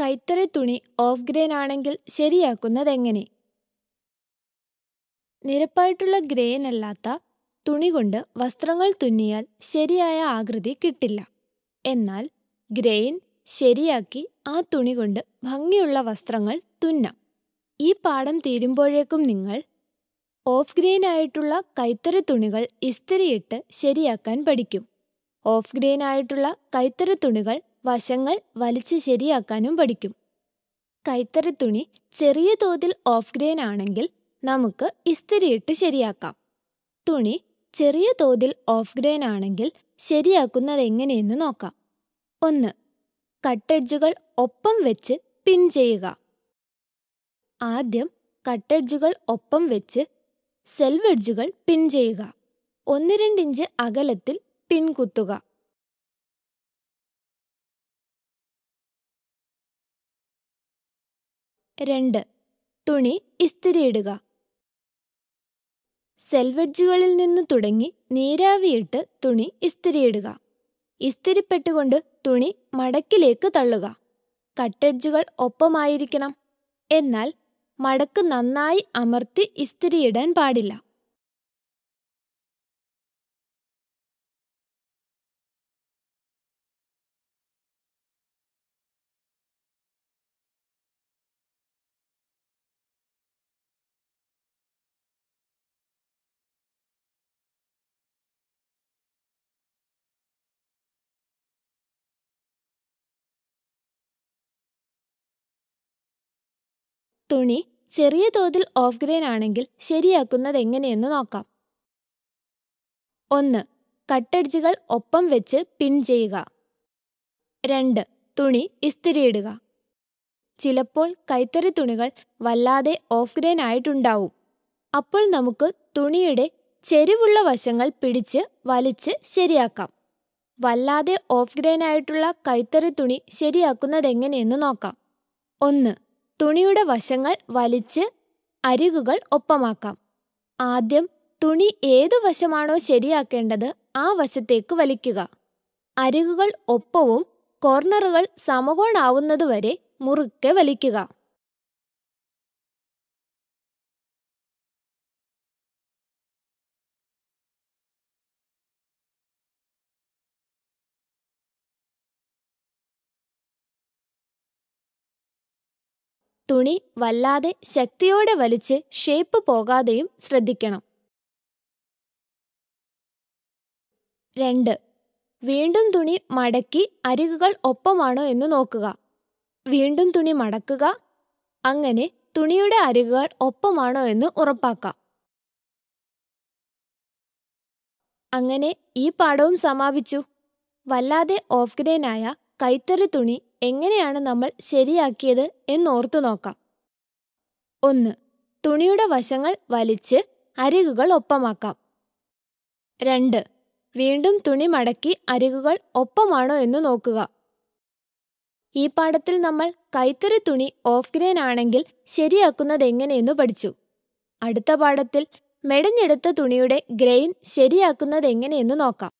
കൈത്തറി തുണി of grain ആണെങ്കിൽ ശരിയാക്കുന്നത് എങ്ങനെ നിരപ്പായിട്ടുള്ള ഗ്രെയിൻ അല്ലാത്ത തുണി കൊണ്ട് വസ്ത്രങ്ങൾ തുന്നിയാൽ ശരിയായ ആകൃതി കിട്ടില്ല എന്നാൽ ഗ്രെയിൻ ശരിയാക്കി ആ തുണി കൊണ്ട് ഭംഗിയുള്ള വസ്ത്രങ്ങൾ തുന്നാം ഈ പാഠം തീരുമ്പോഴേക്കും നിങ്ങൾ ഓഫ് ഗ്രെയിൻ ആയിട്ടുള്ള കൈത്തറി തുണികൾ ഇസ്തിരിയിട്ട് ശരിയാക്കാൻ പഠിക്കും ഓഫ് ഗ്രെയിൻ ആയിട്ടുള്ള കൈത്തറി തുണികൾ വശങ്ങൾ വലിച്ചു ശരിയാക്കാനും പഠിക്കും കൈത്തറി തുണി ചെറിയ തോതിൽ ഓഫ് ഗ്രെയിൻ ആണെങ്കിൽ നമുക്ക് ഇസ്തിരിയിട്ട് ശരിയാക്കാം തുണി ചെറിയ തോതിൽ ഓഫ് ഗ്രെയിൻ ആണെങ്കിൽ ശരിയാക്കുന്നത് എങ്ങനെയെന്ന് നോക്കാം ഒന്ന് കട്ടെഡ്ജുകൾ ഒപ്പം വെച്ച് പിൻ ചെയ്യുക ആദ്യം കട്ടെഡ്ജുകൾ ഒപ്പം വെച്ച് സെൽവെഡ്ജുകൾ പിൻ ചെയ്യുക ഒന്ന് രണ്ട് ഇഞ്ച് അകലത്തിൽ പിൻ കുത്തുക രണ്ട് തുണി ഇസ്തിരിയിടുക സെൽവെഡ്ജുകളിൽ നിന്ന് തുടങ്ങി നീരാവിയിട്ട് തുണി ഇസ്തിരിയിടുക ഇസ്തിരിപ്പെട്ടുകൊണ്ട് തുണി മടക്കിലേക്ക് തള്ളുക കട്ടെഡ്ജുകൾ ഒപ്പമായിരിക്കണം എന്നാൽ മടക്ക് നന്നായി അമർത്തി ഇസ്തിരിയിടാൻ പാടില്ല തുണി ചെറിയ തോതിൽ ഓഫ് ഗ്രേൻ ആണെങ്കിൽ ശരിയാക്കുന്നത് എങ്ങനെയെന്ന് നോക്കാം ഒന്ന് കട്ടടിച്ചുകൾ ഒപ്പം വെച്ച് പിൻ ചെയ്യുക രണ്ട് തുണി ഇസ്തിരിയിടുക ചിലപ്പോൾ കൈത്തറി തുണികൾ വല്ലാതെ ഓഫ് ഗ്രേൻ ആയിട്ടുണ്ടാവും അപ്പോൾ നമുക്ക് തുണിയുടെ ചെരിവുള്ള വശങ്ങൾ പിടിച്ച് വലിച്ച് ശരിയാക്കാം വല്ലാതെ ഓഫ് ഗ്രേൻ ആയിട്ടുള്ള കൈത്തറി തുണി ശരിയാക്കുന്നത് എങ്ങനെയെന്ന് നോക്കാം ഒന്ന് തുണിയുടെ വശങ്ങൾ വലിച്ച് അരികുകൾ ഒപ്പമാക്കാം ആദ്യം തുണി ഏതു വശമാണോ ശരിയാക്കേണ്ടത് ആ വശത്തേക്ക് വലിക്കുക അരികുകൾ ഒപ്പവും കോർണറുകൾ സമകോണാവുന്നതുവരെ മുറുക്കെ വലിക്കുക തുണി വല്ലാതെ ശക്തിയോടെ വലിച്ച് ഷേപ്പ് പോകാതെയും ശ്രദ്ധിക്കണം രണ്ട് വീണ്ടും തുണി മടക്കി അരികുകൾ ഒപ്പമാണോ എന്ന് നോക്കുക വീണ്ടും തുണി മടക്കുക അങ്ങനെ തുണിയുടെ അരികുകൾ ഒപ്പമാണോ എന്ന് ഉറപ്പാക്കാം അങ്ങനെ ഈ പാഠവും സമാപിച്ചു വല്ലാതെ ഓഫ് ഗ്രേനായ കൈത്തറി തുണി എങ്ങനെയാണ് നമ്മൾ ശരിയാക്കിയത് എന്നോർത്തു നോക്കാം ഒന്ന് തുണിയുടെ വശങ്ങൾ വലിച്ച് അരികുകൾ ഒപ്പമാക്കാം രണ്ട് വീണ്ടും തുണി മടക്കി അരികുകൾ ഒപ്പമാണോ എന്ന് നോക്കുക ഈ പാഠത്തിൽ നമ്മൾ കൈത്തറി തുണി ഓഫ് ഗ്രെയിൻ ആണെങ്കിൽ ശരിയാക്കുന്നത് എങ്ങനെയെന്ന് പഠിച്ചു അടുത്ത പാഠത്തിൽ മെടഞ്ഞെടുത്ത തുണിയുടെ ഗ്രെയിൻ ശരിയാക്കുന്നത് എങ്ങനെയെന്ന് നോക്കാം